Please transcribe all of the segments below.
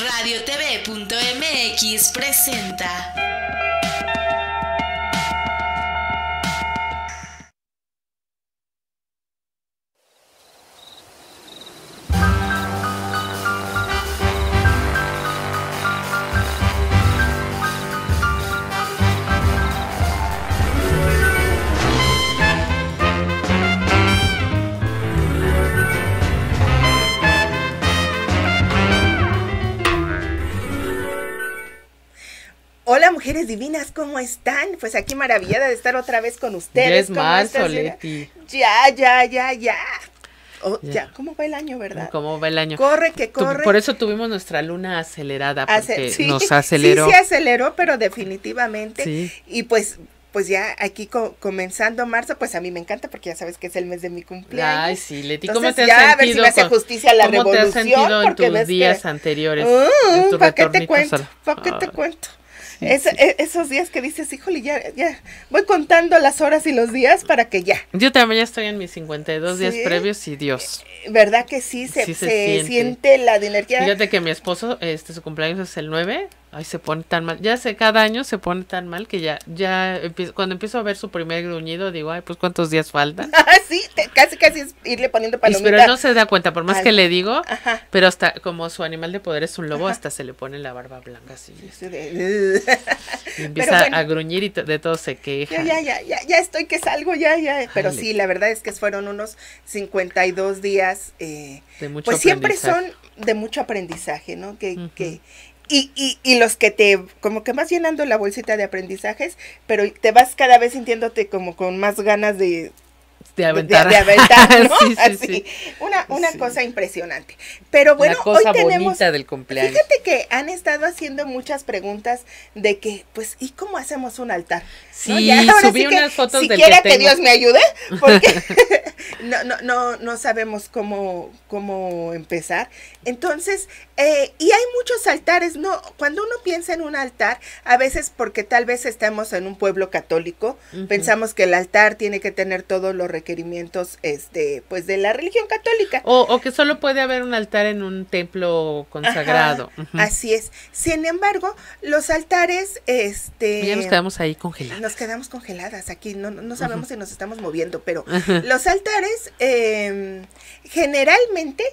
RadioTV.mx presenta mujeres divinas, ¿cómo están? Pues aquí maravillada de estar otra vez con ustedes. Ya es marzo, Leti. Ya, ya, ya, oh, ya. ya. ¿cómo va el año, verdad? ¿Cómo va el año? Corre, que corre. por eso tuvimos nuestra luna acelerada, porque nos aceleró. Sí, se aceleró, pero definitivamente. Y pues pues ya aquí comenzando marzo, pues a mí me encanta porque ya sabes que es el mes de mi cumpleaños. Ay, sí, Leti, ¿cómo te has ya, sentido? A ver si me hace justicia la revolución. ¿Cómo te has sentido en tus días anteriores? Mm, ¿Para qué te cuento? ¿Para qué te cuento? E, esos días que dices, híjole, ya, ya, voy contando las horas y los días para que ya. Yo también ya estoy en mis 52 días previos y Dios. Eh, ¿Verdad que sí? Se, siente. la de energía. Fíjate que mi esposo, este, su cumpleaños es el 9, ay, se pone tan mal. Ya sé, cada año se pone tan mal que ya, ya, cuando empiezo a ver su primer gruñido, digo, ay, pues cuántos días faltan. Ah, sí, casi, casi es irle poniendo pues, palomita Pero no se da cuenta, por más que le digo, pero hasta, como su animal de poder es un lobo, hasta se le pone la barba blanca así. Sí, de... empieza a gruñir y de todo se queja. ya, ya, ya, ya estoy que salgo, ya, ya. Pero sí, la verdad es que fueron unos 52 días. Eh, de mucho pues siempre son de mucho aprendizaje, ¿no? Que, que, y, y, y los que te, como que vas llenando la bolsita de aprendizajes, pero te vas cada vez sintiéndote como con más ganas de de aventar. sí, sí, Sí. Una, una cosa impresionante. Pero bueno, hoy tenemos, bonita del cumpleaños. Fíjate que han estado haciendo muchas preguntas de que, pues, ¿y cómo hacemos un altar? Sí, ya, subí unas fotos del que, tengo. que Dios me ayude, porque no, no, no, no sabemos cómo, cómo empezar. Entonces, eh, y hay muchos altares, ¿no? Cuando uno piensa en un altar, a veces porque tal vez estamos en un pueblo católico, pensamos que el altar tiene que tener todos los requerimientos, este, pues de la religión católica. O, que solo puede haber un altar en un templo consagrado. Así es. Sin embargo, los altares, este... Pues ya nos quedamos ahí congeladas. Nos quedamos congeladas aquí, no, sabemos si nos estamos moviendo, pero los altares Em, generalmente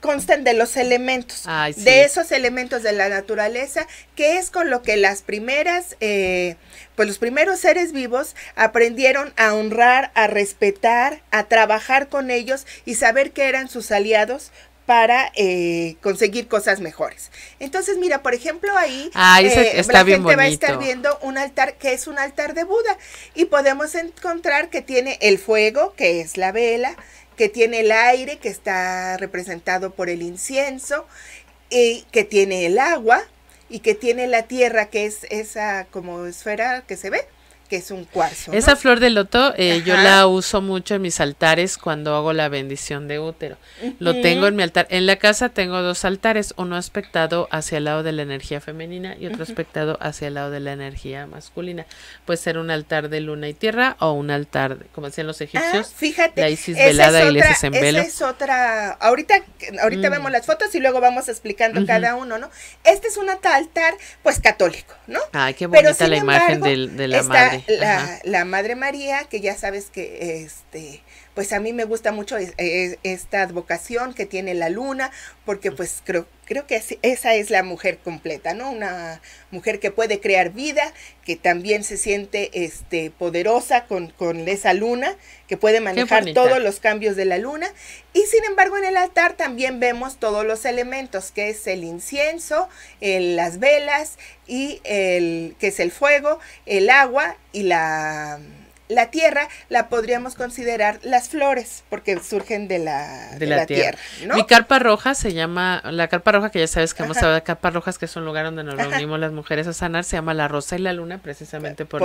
constan de los elementos, de esos elementos de la naturaleza, que es con lo que las primeras, eh, pues los primeros seres vivos aprendieron a honrar, a respetar, a trabajar con ellos y saber que eran sus aliados para eh, conseguir cosas mejores. Entonces, mira, por ejemplo, ahí ah, eh, la gente va a estar viendo un altar que es un altar de Buda y podemos encontrar que tiene el fuego, que es la vela, que tiene el aire, que está representado por el incienso, y que tiene el agua y que tiene la tierra, que es esa como esfera que se ve que es un cuarzo. Esa flor de loto eh, yo la uso mucho en mis altares cuando hago la bendición de útero. Lo tengo en mi altar. En la casa tengo dos altares, uno aspectado hacia el lado de la energía femenina y otro aspectado hacia el lado de la energía masculina. Puede ser un altar de luna y tierra o un altar, como decían los ah, egipcios, fíjate, Isis velada y Isis en velo. Esa es otra, ahorita, ahorita mm. vemos las fotos y luego vamos explicando cada uno, ¿no? Este es un altar, pues católico, ¿no? Ay, qué bonita la imagen de, la madre la, la, Madre María, que ya sabes que, este, pues a mí me gusta mucho esta advocación que tiene la luna, porque pues creo Creo que esa es la mujer completa, ¿no? Una mujer que puede crear vida, que también se siente este, poderosa con, con esa luna, que puede manejar todos los cambios de la luna. Y sin embargo, en el altar también vemos todos los elementos, que es el incienso, el, las velas, y el, que es el fuego, el agua y la la tierra la podríamos considerar las flores, porque surgen de la, tierra. Mi carpa roja se llama, la carpa roja que ya sabes que hemos hablado de carpa rojas, que es un lugar donde nos reunimos las mujeres a sanar, se llama La Rosa y la Luna, precisamente por,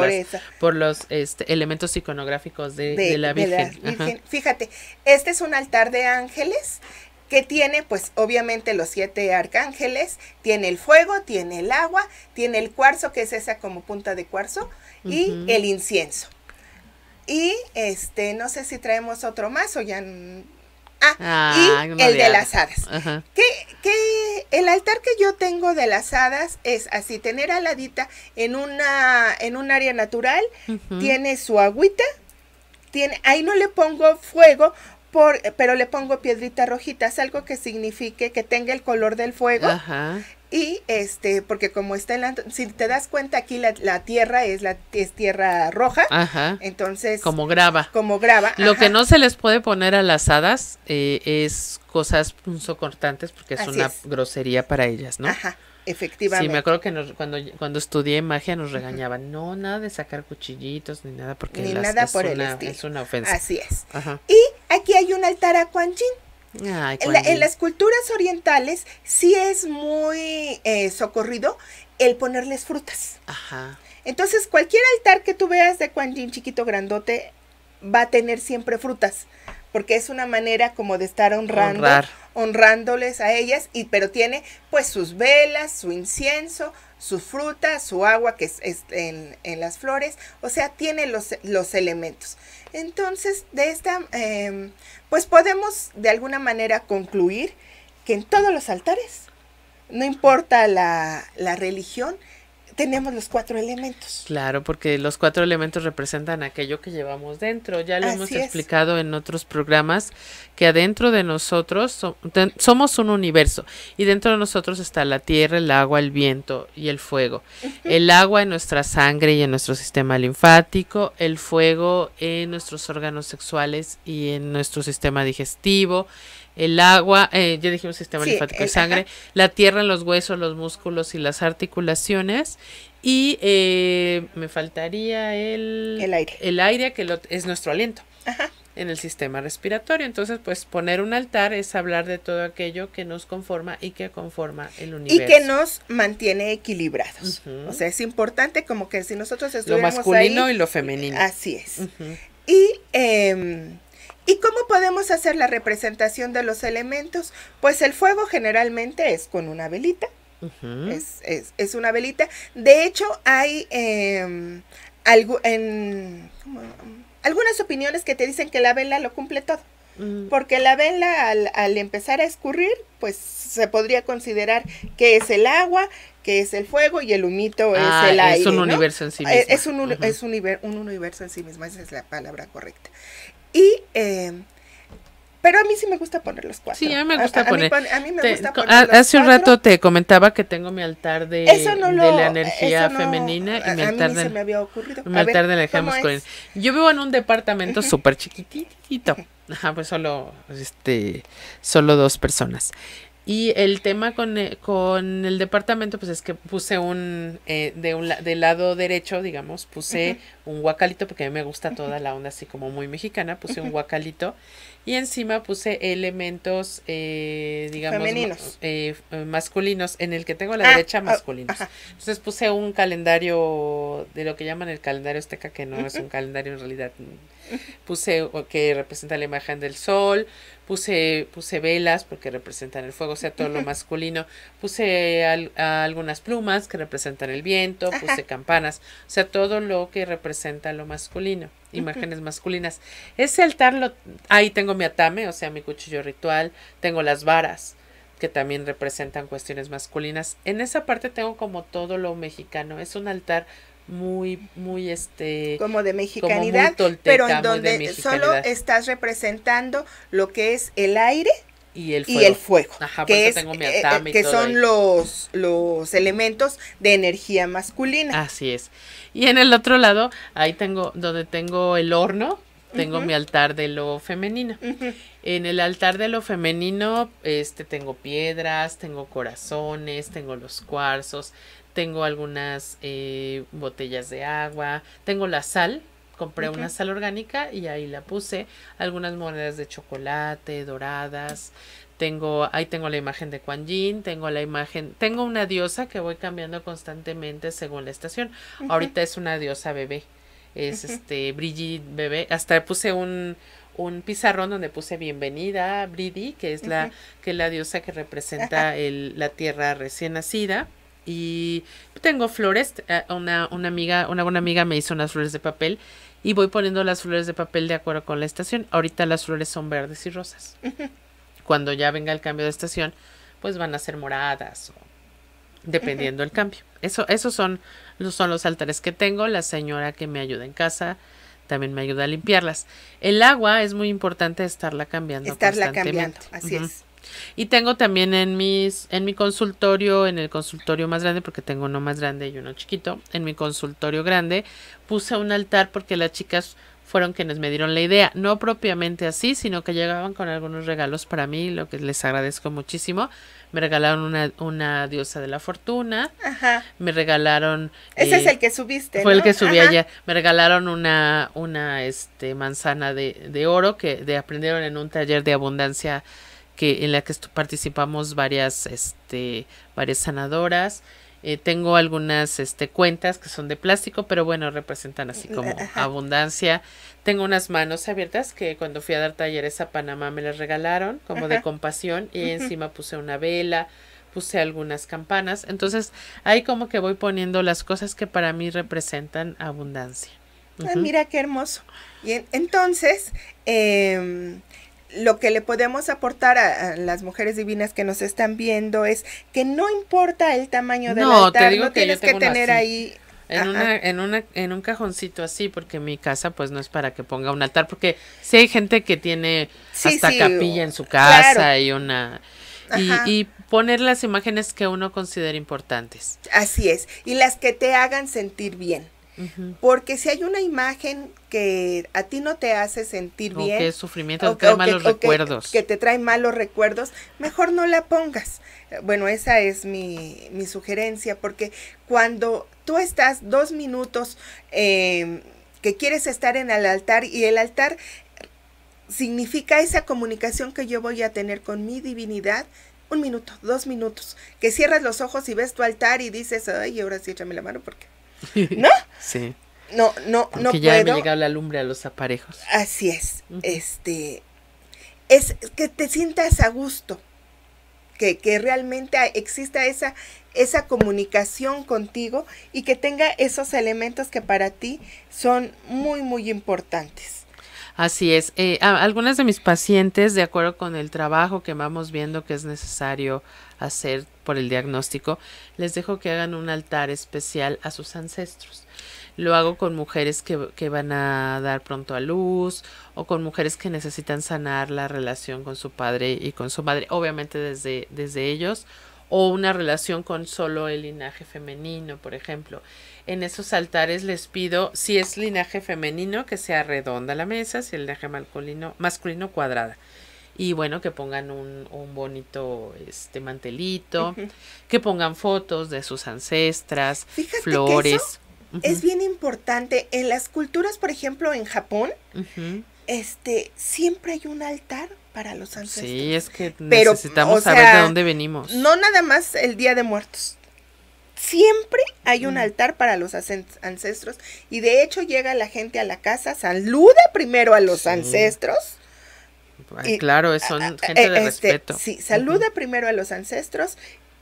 por los este, elementos iconográficos de, la Virgen. Fíjate, este es un altar de ángeles que tiene pues obviamente los siete arcángeles, tiene el fuego, tiene el agua, tiene el cuarzo, que es esa como punta de cuarzo, y el incienso. Y este, no sé si traemos otro más o ya. Ah, ah, y el de las hadas. Que, el altar que yo tengo de las hadas es así, tener aladita en una, en un área natural, tiene su agüita, tiene, ahí no le pongo fuego, por, pero le pongo piedritas rojitas, algo que signifique que tenga el color del fuego, Ajá. Y este, porque como está en la, si te das cuenta aquí la, tierra es la es tierra roja. Ajá. Entonces. Como grava. Como grava. Lo que no se les puede poner a las hadas eh, es cosas punzocortantes porque es una grosería para ellas, ¿no? Ajá. Efectivamente. Sí, me acuerdo que cuando, cuando estudié magia nos regañaban, no, nada de sacar cuchillitos ni nada porque ni nada por el es, una, ofensa. Así es. Ajá. Y aquí hay un altar a Quan en, las culturas orientales sí es muy eh, socorrido el ponerles frutas. Ajá. Entonces, cualquier altar que tú veas de Kuan chiquito grandote va a tener siempre frutas, porque es una manera como de estar honrando, honrándoles a ellas, y pero tiene pues sus velas, su incienso, sus frutas, su agua que es, en, en, las flores, o sea, tiene los, los elementos. Entonces, de esta, em, pues podemos de alguna manera concluir que en todos los altares, no importa la, la religión, tenemos los cuatro elementos. Claro, porque los cuatro elementos representan aquello que llevamos dentro. Ya lo hemos explicado en otros programas que adentro de nosotros somos un universo y dentro de nosotros está la tierra, el agua, el viento y el fuego. El agua en nuestra sangre y en nuestro sistema linfático, el fuego en nuestros órganos sexuales y en nuestro sistema digestivo el agua, eh, ya dijimos sistema linfático y sangre, la tierra los huesos, los músculos y las articulaciones. Y eh, me faltaría el, aire, el aire que es nuestro aliento en el sistema respiratorio. Entonces, pues poner un altar es hablar de todo aquello que nos conforma y que conforma el universo. Y que nos mantiene equilibrados. O sea, es importante como que si nosotros estuviéramos Lo masculino y lo femenino. Así es. Y... Em, ¿Y cómo podemos hacer la representación de los elementos? Pues el fuego generalmente es con una velita. es, es, es, una velita. De hecho, hay em, algo, en, algunas opiniones que te dicen que la vela lo cumple todo. Mm. Porque la vela al, al, empezar a escurrir, pues se podría considerar que es el agua, que es el fuego y el humito es ah, el aire. Es un universo en sí eh, mismo. Es, un, es un, un universo en sí mismo, esa es la palabra correcta. Y, eh, pero a mí sí me gusta poner los cuatro. Sí, a mí me gusta poner. me gusta hace un rato te comentaba que tengo mi altar de, de la energía femenina y mi altar mí de. Se me había ocurrido. Mi altar de Yo vivo en un departamento súper chiquitito. Ajá, pues solo, este, solo dos personas. Y el tema con, eh, con el departamento, pues es que puse un, eh, de un del lado derecho, digamos, puse un guacalito, porque a mí me gusta toda la onda así como muy mexicana, puse un guacalito y encima puse elementos, eh, digamos, eh, masculinos, en el que tengo la ah, derecha ah, masculinos. Entonces puse un calendario de lo que llaman el calendario azteca, que no es un calendario en realidad. Mm. Puse que representa la imagen del sol, puse, puse velas porque representan el fuego, o sea, todo lo masculino, puse algunas plumas que representan el viento, puse campanas, o sea, todo lo que representa lo masculino, imágenes masculinas. Ese altar, lo, ahí tengo mi atame, o sea, mi cuchillo ritual, tengo las varas que también representan cuestiones masculinas. En esa parte tengo como todo lo mexicano, es un altar muy, muy este... Como de mexicanidad, pero en donde solo estás representando lo que es el aire y el fuego, el Ajá, que, tengo mi eh, eh, que son los, los elementos de energía masculina. Así es. Y en el otro lado, ahí tengo, donde tengo el horno, tengo mi altar de lo femenino. En el altar de lo femenino, este tengo piedras, tengo corazones, tengo los cuarzos, tengo algunas eh, botellas de agua, tengo la sal, compré una sal orgánica y ahí la puse, algunas monedas de chocolate, doradas, tengo, ahí tengo la imagen de Quan Yin, tengo la imagen, tengo una diosa que voy cambiando constantemente según la estación, ahorita es una diosa bebé, es este Brigitte bebé, hasta puse un un pizarrón donde puse bienvenida a Bridi, que es la que la diosa que representa la tierra recién nacida y tengo flores. Eh, una, una amiga, una buena amiga me hizo unas flores de papel y voy poniendo las flores de papel de acuerdo con la estación. Ahorita las flores son verdes y rosas. Cuando ya venga el cambio de estación, pues van a ser moradas dependiendo el cambio. Eso, esos son, son los altares que tengo. La señora que me ayuda en casa también me ayuda a limpiarlas. El agua es muy importante estarla cambiando. Estarla cambiando, así es. Y tengo también en mis, en mi consultorio, en el consultorio más grande, porque tengo uno más grande y uno chiquito, en mi consultorio grande, puse un altar porque las chicas fueron quienes me dieron la idea, no propiamente así, sino que llegaban con algunos regalos para mí, lo que les agradezco muchísimo. Me regalaron una, una diosa de la fortuna, Ajá. me regalaron... Ese es eh, el que subiste. Fue el que subí allá, me regalaron una, una este, manzana de, de oro que de, aprendieron en un taller de abundancia que en la que participamos varias, este, varias sanadoras. Eh, tengo algunas este, cuentas que son de plástico, pero bueno, representan así como abundancia. Tengo unas manos abiertas que cuando fui a dar talleres a Panamá me las regalaron, como de compasión, y encima puse una vela, puse algunas campanas. Entonces, ahí como que voy poniendo las cosas que para mí representan abundancia. mira qué hermoso. Y entonces, em, lo que le podemos aportar a, las mujeres divinas que nos están viendo es que no importa el tamaño del no, altar, te digo que tienes que tener ahí en una, en una, en un cajoncito así, porque mi casa pues no es para que ponga un altar, porque si hay gente que tiene hasta capilla en su casa y una y, y, poner las imágenes que uno considera importantes. Así es, y las que te hagan sentir bien. Porque si hay una imagen que a ti no te hace sentir bien. Que es sufrimiento, te trae malos que, recuerdos. Que, te trae malos recuerdos, mejor no la pongas. Bueno, esa es mi, sugerencia, porque cuando tú estás dos minutos em, que quieres estar en el altar y el altar significa esa comunicación que yo voy a tener con mi divinidad, un minuto, dos minutos, que cierras los ojos y ves tu altar y dices, ay, ahora sí échame la mano porque ¿No? Sí. No, no, no puedo. ya me llegado la lumbre a los aparejos. Así es. Este es que te sientas a gusto. Que, que realmente exista esa esa comunicación contigo y que tenga esos elementos que para ti son muy muy importantes. Así es. Eh, algunas de mis pacientes, de acuerdo con el trabajo que vamos viendo que es necesario hacer por el diagnóstico, les dejo que hagan un altar especial a sus ancestros. Lo hago con mujeres que, que van a dar pronto a luz o con mujeres que necesitan sanar la relación con su padre y con su madre, obviamente desde, desde ellos, o una relación con solo el linaje femenino, por ejemplo en esos altares les pido, si es linaje femenino, que sea redonda la mesa, si es linaje masculino, masculino cuadrada. Y bueno, que pongan un, bonito este mantelito, que pongan fotos de sus ancestras, flores. Es bien importante. En las culturas, por ejemplo, en Japón, este, siempre hay un altar para los ancestros. Sí, es que necesitamos saber de dónde venimos. No nada más el Día de Muertos. Siempre hay un altar para los ancestros y de hecho llega la gente a la casa, saluda primero a los ancestros. claro, son gente eh, de este, respeto. Sí, saluda primero a los ancestros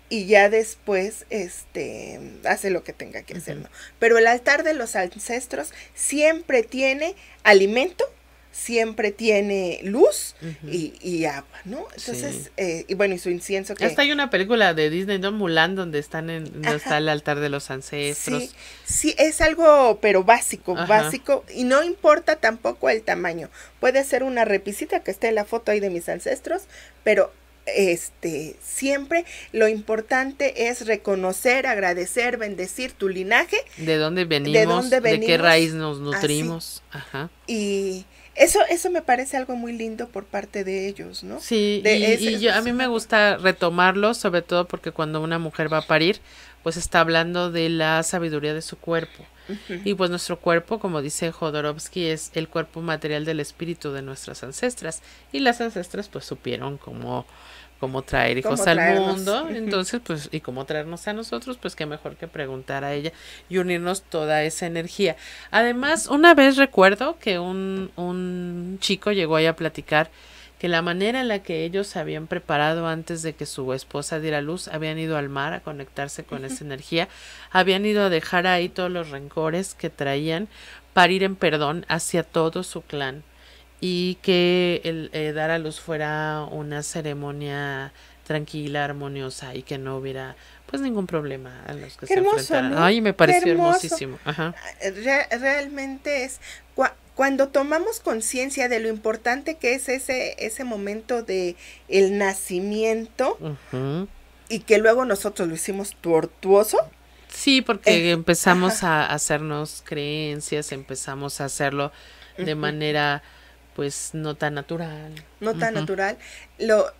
y ya después este hace lo que tenga que hacer, Pero el altar de los ancestros siempre tiene alimento siempre tiene luz y, y, agua, ¿no? Entonces, eh, y bueno, y su incienso que... Hasta hay una película de Disney, ¿no? Mulan, donde están en, está el altar de los ancestros. Sí, sí es algo, pero básico, básico, y no importa tampoco el tamaño. Puede ser una repisita que esté en la foto ahí de mis ancestros, pero este siempre lo importante es reconocer, agradecer, bendecir tu linaje. ¿De dónde venimos? ¿De, dónde qué raíz nos nutrimos? Ajá. Y eso, eso me parece algo muy lindo por parte de ellos, ¿no? Sí, de, y, a mí me gusta retomarlo, sobre todo porque cuando una mujer va a parir, pues está hablando de la sabiduría de su cuerpo. Y pues nuestro cuerpo, como dice Jodorowsky, es el cuerpo material del espíritu de nuestras ancestras. Y las ancestras pues supieron cómo cómo traer hijos al mundo, entonces pues y cómo traernos a nosotros, pues qué mejor que preguntar a ella y unirnos toda esa energía. Además, una vez recuerdo que un, un chico llegó ahí a platicar que la manera en la que ellos habían preparado antes de que su esposa diera luz, habían ido al mar a conectarse con esa energía, habían ido a dejar ahí todos los rencores que traían para ir en perdón hacia todo su clan y que el eh, dar a luz fuera una ceremonia tranquila, armoniosa y que no hubiera pues ningún problema a los que se hermoso, Ay, me pareció hermosísimo. Ah, eh, realmente es cuando tomamos conciencia de lo importante que es ese ese momento de el nacimiento y que luego nosotros lo hicimos tortuoso. Sí, porque eh, empezamos a hacernos creencias, empezamos a hacerlo de manera pues no tan natural. No tan natural. Lo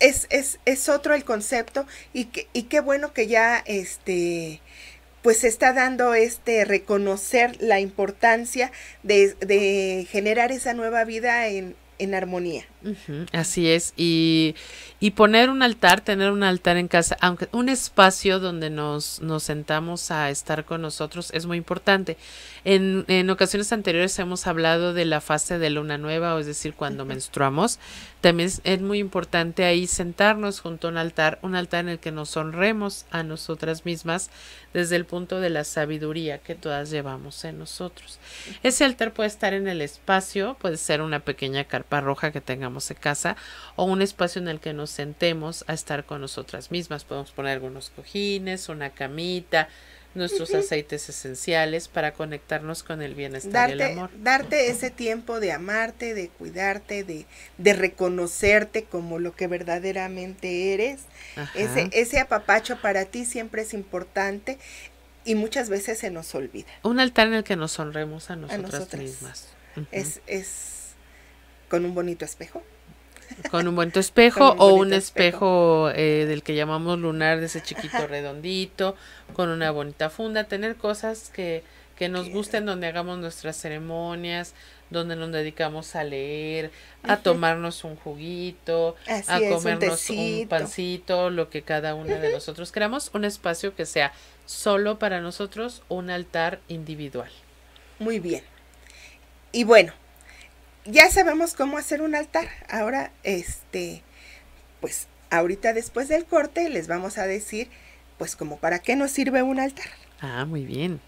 es, es, es, otro el concepto y, que, y qué bueno que ya este pues se está dando este reconocer la importancia de, de generar esa nueva vida en, en armonía así es, y, poner un altar, tener un altar en casa, aunque un espacio donde nos, nos sentamos a estar con nosotros es muy importante. En, en ocasiones anteriores hemos hablado de la fase de luna nueva, o es decir, cuando menstruamos. También es, es, muy importante ahí sentarnos junto a un altar, un altar en el que nos honremos a nosotras mismas desde el punto de la sabiduría que todas llevamos en nosotros. Ese altar puede estar en el espacio, puede ser una pequeña carpa roja que tengamos se casa o un espacio en el que nos sentemos a estar con nosotras mismas. Podemos poner algunos cojines, una camita, nuestros aceites esenciales para conectarnos con el bienestar y el amor. Darte ese tiempo de amarte, de cuidarte, de, reconocerte como lo que verdaderamente eres. Ese, ese apapacho para ti siempre es importante y muchas veces se nos olvida. Un altar en el que nos honremos a nosotras, mismas. es con un bonito espejo. Con un bonito espejo o un espejo, eh, del que llamamos lunar, de ese chiquito redondito, con una bonita funda, tener cosas que, que nos gusten, donde hagamos nuestras ceremonias, donde nos dedicamos a leer, a tomarnos un juguito, a comernos un, un, pancito, lo que cada uno de nosotros queramos, un espacio que sea solo para nosotros, un altar individual. Muy bien. Y bueno, ya sabemos cómo hacer un altar. Ahora, este, pues ahorita después del corte les vamos a decir, pues como para qué nos sirve un altar. Ah, muy bien.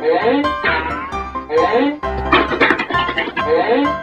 ¿Eh? ¿Eh? ¿Eh?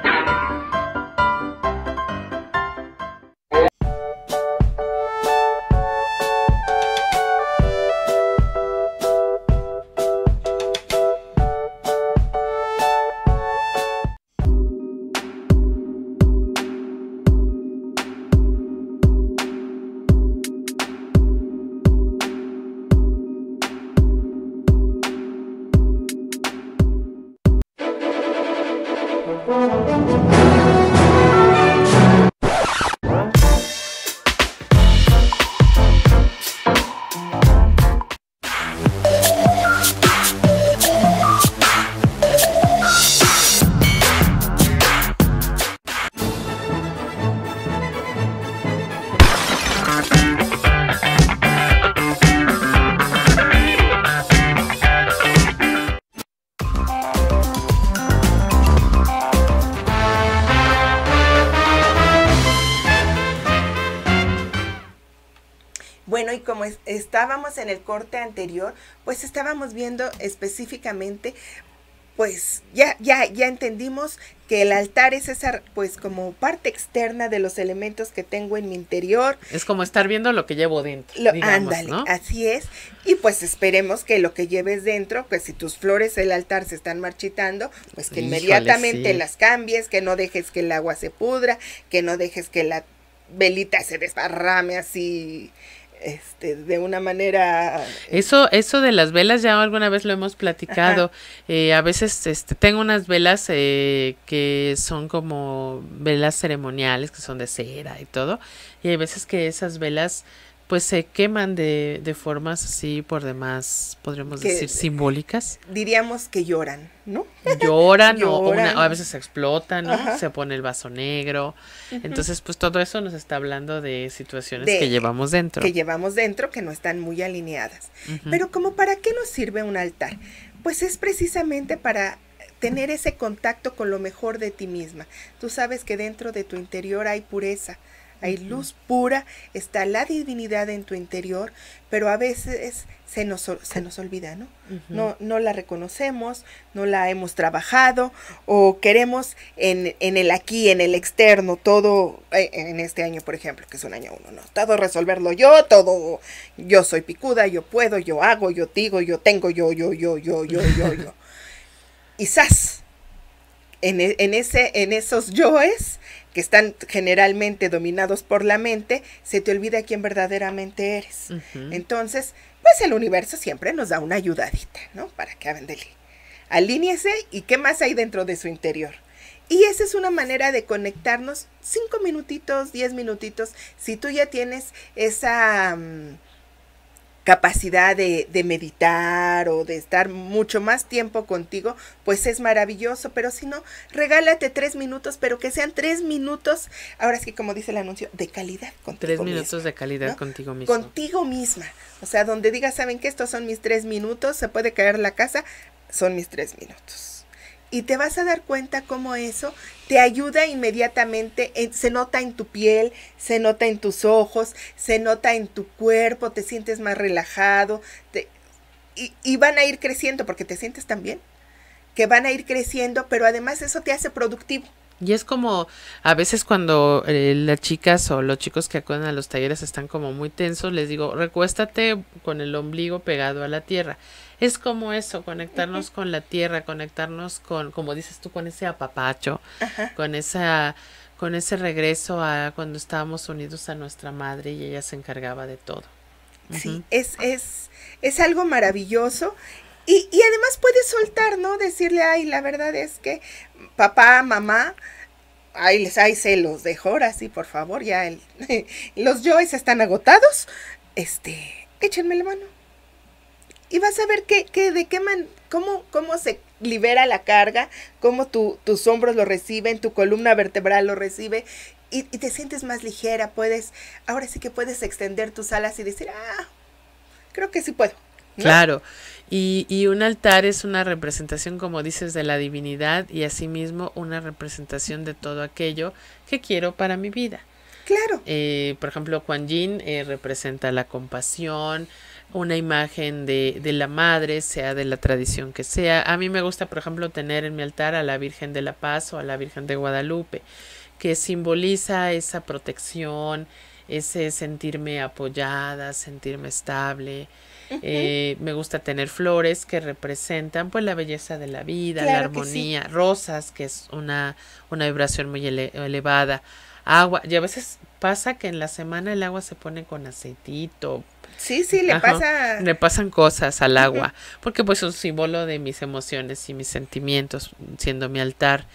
estábamos en el corte anterior, pues estábamos viendo específicamente pues ya, ya, ya entendimos que el altar es esa, pues como parte externa de los elementos que tengo en mi interior. Es como estar viendo lo que llevo dentro. Lo, ándale, así es. Y pues esperemos que lo que lleves dentro, pues si tus flores del altar se están marchitando, pues que inmediatamente las cambies, que no dejes que el agua se pudra, que no dejes que la velita se desparrame así este, de una manera... Eh, eso, eso de las velas ya alguna vez lo hemos platicado. Eh, a veces este, tengo unas velas eh, que son como velas ceremoniales, que son de cera y todo. Y hay veces que esas velas pues se queman de, de formas así por demás, podríamos decir, simbólicas. Diríamos que lloran, ¿no? Lloran, o, a veces explotan, Se pone el vaso negro. Entonces, pues todo eso nos está hablando de situaciones que llevamos dentro. Que llevamos dentro, que no están muy alineadas. Pero como para qué nos sirve un altar? Pues es precisamente para tener ese contacto con lo mejor de ti misma. Tú sabes que dentro de tu interior hay pureza, hay luz pura, está la divinidad en tu interior, pero a veces se nos, se nos olvida, ¿no? ¿no? No la reconocemos, no la hemos trabajado o queremos en, el aquí, en el externo, todo, eh, en este año, por ejemplo, que es un año uno, ¿no? Todo resolverlo yo, todo, yo soy picuda, yo puedo, yo hago, yo digo, yo tengo, yo, yo, yo, yo, yo, yo, yo. Quizás en, e, en, ese, en esos yoes que están generalmente dominados por la mente, se te olvida quién verdaderamente eres. Entonces, pues el universo siempre nos da una ayudadita, ¿no? Para que del... Alíñese y qué más hay dentro de su interior. Y esa es una manera de conectarnos cinco minutitos, diez minutitos, si tú ya tienes esa... Mm, capacidad de, meditar o de estar mucho más tiempo contigo, pues es maravilloso. Pero si no, regálate tres minutos, pero que sean tres minutos, ahora es que como dice el anuncio, de calidad contigo. Tres minutos de calidad contigo mismo. Contigo misma. O sea, donde digas, ¿saben que Estos son mis tres minutos, se puede caer la casa, son mis tres minutos y te vas a dar cuenta cómo eso te ayuda inmediatamente, eh, se nota en tu piel, se nota en tus ojos, se nota en tu cuerpo, te sientes más relajado te, y, y, van a ir creciendo porque te sientes tan bien, que van a ir creciendo, pero además eso te hace productivo. Y es como a veces cuando eh, las chicas o los chicos que acuden a los talleres están como muy tensos, les digo, recuéstate con el ombligo pegado a la tierra. Es como eso, conectarnos con la tierra, conectarnos con, como dices tú, con ese apapacho, con esa con ese regreso a cuando estábamos unidos a nuestra madre y ella se encargaba de todo. Sí, es, es, es algo maravilloso y, además puedes soltar, ¿no? Decirle, ay, la verdad es que papá, mamá, ay, les, ahí se los dejo, así sí, por favor, ya el, los joys están agotados, este, échenme la mano. Y vas a ver que, de qué man, cómo, cómo se libera la carga, cómo tu, tus hombros lo reciben, tu columna vertebral lo recibe y, te sientes más ligera, puedes, ahora sí que puedes extender tus alas y decir, ah, creo que sí puedo. Claro. Y, un altar es una representación, como dices, de la divinidad y asimismo una representación de todo aquello que quiero para mi vida. Claro. Eh, por ejemplo, Quan Yin eh, representa la compasión, una imagen de, de, la madre, sea de la tradición que sea. A mí me gusta, por ejemplo, tener en mi altar a la Virgen de la Paz o a la Virgen de Guadalupe, que simboliza esa protección, ese sentirme apoyada, sentirme estable, eh, me gusta tener flores que representan pues la belleza de la vida, la armonía, rosas, que es una, una vibración muy elevada, agua, y a veces pasa que en la semana el agua se pone con aceitito. Sí, sí, le pasa. Le pasan cosas al agua, porque pues es un símbolo de mis emociones y mis sentimientos, siendo mi altar.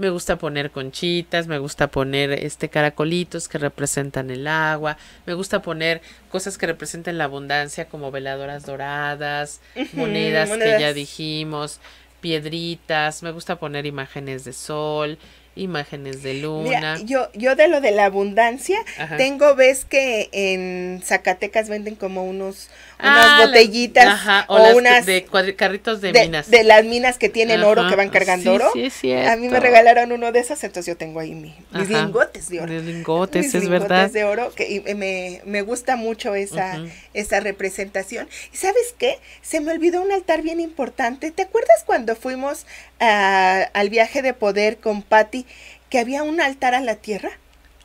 Me gusta poner conchitas, me gusta poner este caracolitos que representan el agua, me gusta poner cosas que representan la abundancia como veladoras doradas, monedas que ya dijimos, piedritas, me gusta poner imágenes de sol, imágenes de luna. yo, yo de lo de la abundancia, tengo, ves que en Zacatecas venden como unos unas ah, botellitas o, unas de carritos de, minas. De las minas que tienen oro, que van cargando oro. Sí, sí, a mí me regalaron uno de esas, entonces yo tengo ahí mis lingotes de oro. Mis lingotes, mis es lingotes verdad. de oro, que me, me, gusta mucho esa, esa representación. ¿Y sabes qué? Se me olvidó un altar bien importante. ¿Te acuerdas cuando fuimos ah, al viaje de poder con Patti que había un altar a la tierra.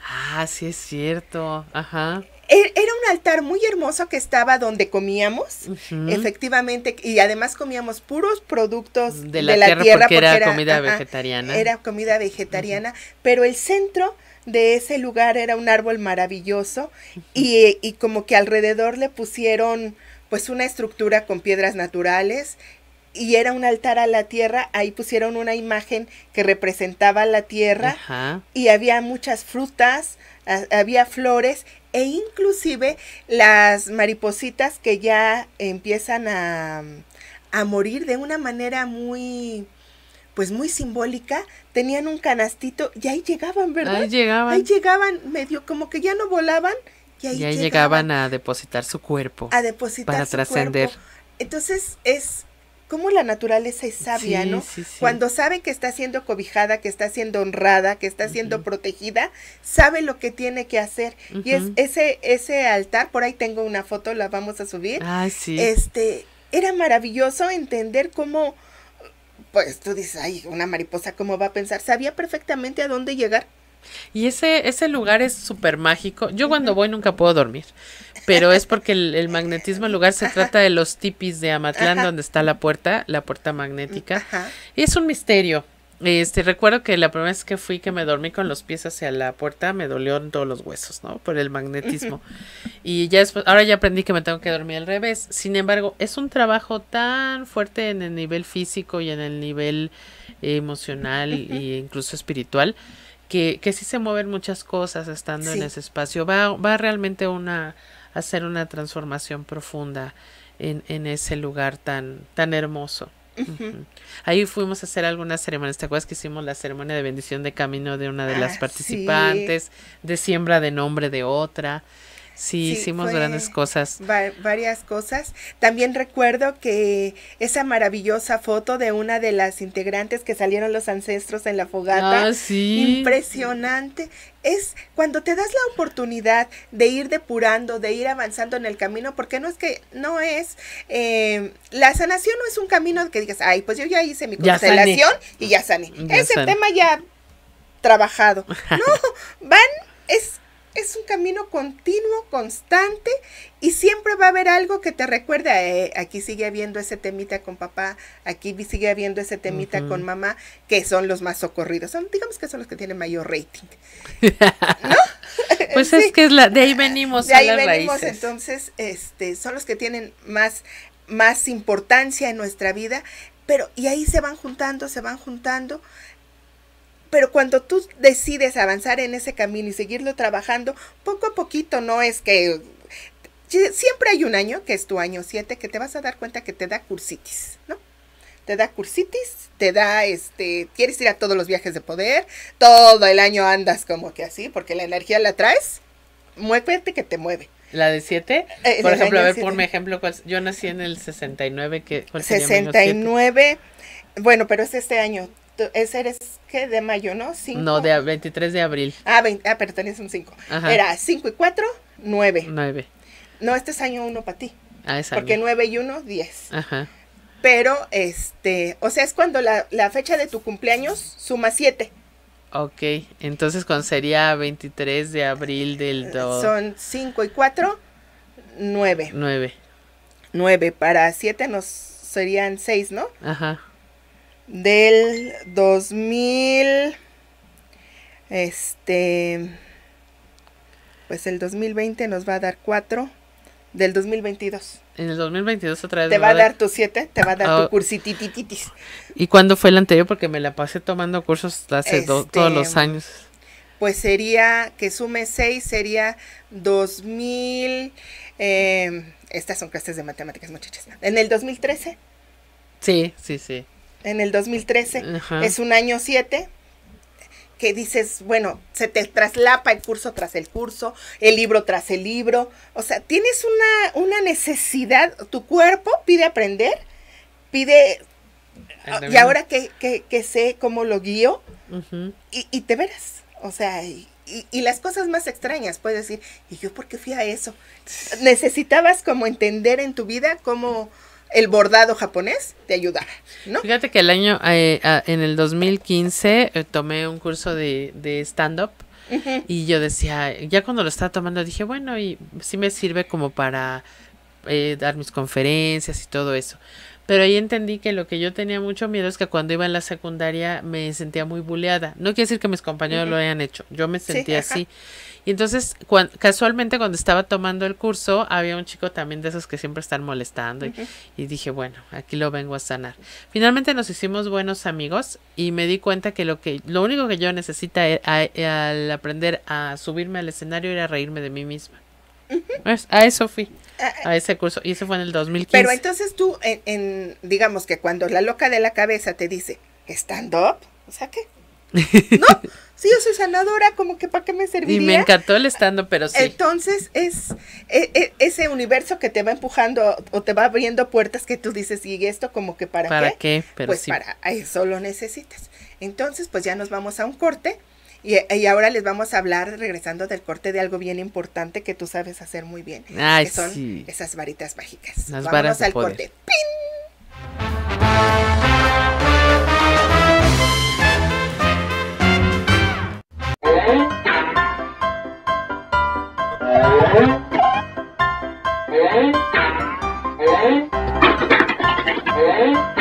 Ah, sí es cierto. Ajá. E, era un altar muy hermoso que estaba donde comíamos, efectivamente, y además comíamos puros productos de la, tierra, porque, era, comida vegetariana. Era comida vegetariana, pero el centro de ese lugar era un árbol maravilloso y, y, como que alrededor le pusieron pues una estructura con piedras naturales y era un altar a la tierra, ahí pusieron una imagen que representaba la tierra y había muchas frutas, había flores e inclusive las maripositas que ya empiezan a, morir de una manera muy pues muy simbólica, tenían un canastito y ahí llegaban, ¿verdad? Ahí llegaban. Ahí llegaban, medio como que ya no volaban y ahí, llegaban, a depositar su cuerpo. A depositar para trascender. Entonces es cómo la naturaleza es sabia, ¿no? Sí, sí. Cuando sabe que está siendo cobijada, que está siendo honrada, que está siendo protegida, sabe lo que tiene que hacer. Y es ese, ese altar, por ahí tengo una foto, la vamos a subir. Ah, sí. Este, era maravilloso entender cómo, pues tú dices, ay, una mariposa, ¿cómo va a pensar? Sabía perfectamente a dónde llegar. Y ese, ese lugar es súper mágico. Yo cuando voy nunca puedo dormir pero es porque el, magnetismo en lugar se trata de los tipis de Amatlán, donde está la puerta, la puerta magnética. Y mm, Es un misterio. Este, recuerdo que la primera vez que fui, que me dormí con los pies hacia la puerta, me dolió en todos los huesos, ¿no? Por el magnetismo. y ya ahora ya aprendí que me tengo que dormir al revés. Sin embargo, es un trabajo tan fuerte en el nivel físico y en el nivel emocional e incluso espiritual, que, que sí se mueven muchas cosas estando en ese espacio. Va, va realmente una hacer una transformación profunda en, en ese lugar tan, tan hermoso. Ahí fuimos a hacer algunas ceremonias. ¿Te acuerdas que hicimos la ceremonia de bendición de camino de una de las ah, participantes? De siembra de nombre de otra. Sí, hicimos grandes cosas. varias cosas. También recuerdo que esa maravillosa foto de una de las integrantes que salieron los ancestros en la fogata. Ah, impresionante. Es cuando te das la oportunidad de ir depurando, de ir avanzando en el camino, porque no es que no es. Eh, la sanación no es un camino que digas, ay, pues yo ya hice mi constelación y ya sané. Ese tema ya trabajado. No, van, es es un camino continuo, constante y siempre va a haber algo que te recuerde, eh, aquí sigue habiendo ese temita con papá, aquí sigue habiendo ese temita con mamá, que son los más socorridos, son, digamos que son los que tienen mayor rating. Pues es que es la, de ahí venimos. De ahí venimos, entonces, este, son los que tienen más, más importancia en nuestra vida, pero y ahí se van juntando, se van juntando pero cuando tú decides avanzar en ese camino y seguirlo trabajando, poco a poquito no es que... Siempre hay un año, que es tu año 7, que te vas a dar cuenta que te da cursitis, ¿no? te da cursitis, te da este, quieres ir a todos los viajes de poder, todo el año andas como que así, porque la energía la traes, muévete que te mueve. ¿La de 7? Eh, por ejemplo, a ver, por ponme ejemplo, yo nací en el 69, que 69, bueno, pero es este año, ese eres que de mayo, ¿no? ¿Cinco? No, de 23 de abril. Ah, 20, ah pero tenías un 5. Era 5 y 4, 9. 9. No, este es año 1 para ti. Ah, exacto. Porque 9 y 1, 10. Ajá. Pero, este, o sea, es cuando la, la fecha de tu cumpleaños suma 7. Ok, entonces cuando sería 23 de abril del 2. Son 5 y 4, 9. 9. 9 para 7 nos serían 6, ¿no? Ajá del 2000 este pues el 2020 nos va a dar 4 del 2022. En el 2022 otra vez. Te va a dar tu 7, te va ah. a dar tu cursitititis. ¿Y cuándo fue el anterior? Porque me la pasé tomando cursos hace este, todos los años. Pues sería, que sume 6, sería 2000. Eh, estas son clases de matemáticas, muchachas. ¿En el 2013? Sí, sí, sí en el 2013, es un año 7 que dices, bueno, se te traslapa el curso tras el curso, el libro tras el libro, o sea, tienes una, una necesidad, tu cuerpo pide aprender, pide, ah, y ahora que, sé cómo lo guío, y, y, te verás, o sea, y, y, las cosas más extrañas, puedes decir, ¿y yo por qué fui a eso? Necesitabas como entender en tu vida cómo el bordado japonés te ayudara, ¿no? Fíjate que el año, eh, en el 2015, eh, tomé un curso de, stand-up. Y yo decía, ya cuando lo estaba tomando, dije, bueno, y sí me sirve como para eh, dar mis conferencias y todo eso. Pero ahí entendí que lo que yo tenía mucho miedo es que cuando iba en la secundaria me sentía muy buleada. No quiere decir que mis compañeros lo hayan hecho, yo me sentía así. Y entonces, casualmente cuando estaba tomando el curso, había un chico también de esos que siempre están molestando y, dije, bueno, aquí lo vengo a sanar. Finalmente nos hicimos buenos amigos y me di cuenta que lo, que, lo único que yo necesita eh, eh, al aprender a subirme al escenario era reírme de mí misma. A eso fui, ah, a ese curso. Y eso fue en el 2015. Pero entonces tú, digamos que cuando la loca de la cabeza te dice, stand up, o sea, ¿qué? ¿No? Sí, yo soy sanadora, como que para qué me serviría. Y me encantó el estando, pero sí. Entonces es, e, e, ese universo que te va empujando o te va abriendo puertas que tú dices, ¿y esto como que para, ¿Para qué? pues para eso lo necesitas. Entonces, pues ya nos vamos a un corte. Y, ahora les vamos a hablar, regresando del corte, de algo bien importante que tú sabes hacer muy bien. Ay, que son esas varitas mágicas. Las al corte. ¡Pin! É? É?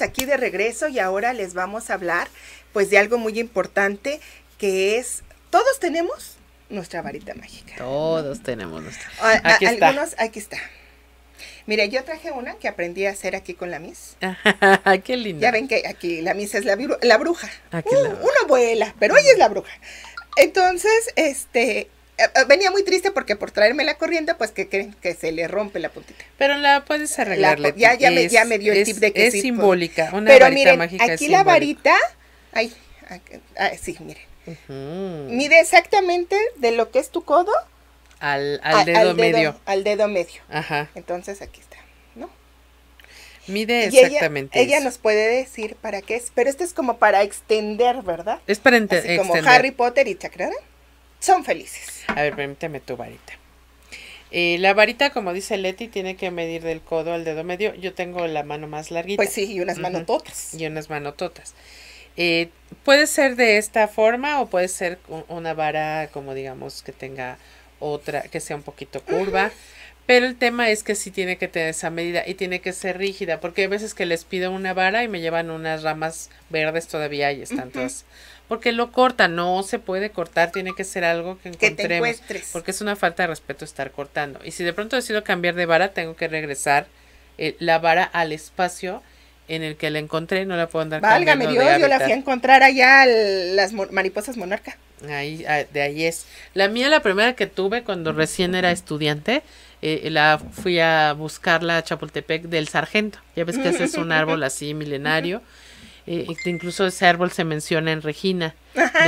aquí de regreso y ahora les vamos a hablar pues de algo muy importante que es, todos tenemos nuestra varita mágica. Todos tenemos nuestra. Ah, aquí ah, está. Algunos, aquí está. mire yo traje una que aprendí a hacer aquí con la Miss. ¡Qué linda! Ya ven que aquí la Miss es la, la bruja. Una abuela, pero ella es la bruja. Entonces, este, eh, venía muy triste porque por traerme la corriente, pues que creen que se le rompe la puntita. Pero la puedes arreglar. ya, me, dio el tip de que es pues. simbólica. Una pero varita aquí la varita, ay, sí, miren, mide exactamente de lo que es tu codo al, al, dedo, medio, al dedo medio. Ajá. Entonces aquí está. ¿no? Mide exactamente. Ella, nos puede decir para qué es, pero esto es como para extender, ¿verdad? Es para Así Como Harry Potter y Chacrara son felices. A ver, permíteme tu varita. Eh, la varita, como dice Leti, tiene que medir del codo al dedo medio. Yo tengo la mano más larguita. Pues sí, y unas manototas. Y unas manototas. Eh, puede ser de esta forma o puede ser una vara como digamos que tenga otra, que sea un poquito curva. Pero el tema es que sí tiene que tener esa medida y tiene que ser rígida, porque hay veces que les pido una vara y me llevan unas ramas verdes todavía y están todas. Porque lo corta, no se puede cortar, tiene que ser algo que encontremos. Porque es una falta de respeto estar cortando. Y si de pronto decido cambiar de vara, tengo que regresar eh, la vara al espacio en el que la encontré, no la puedo andar Válgame Dios, yo la fui a encontrar allá las mariposas monarca. Ahí, ah, de ahí es. La mía, la primera que tuve cuando recién era estudiante, eh, la fui a buscar la Chapultepec del sargento. Ya ves que ese es un árbol así milenario. Eh, incluso ese árbol se menciona en Regina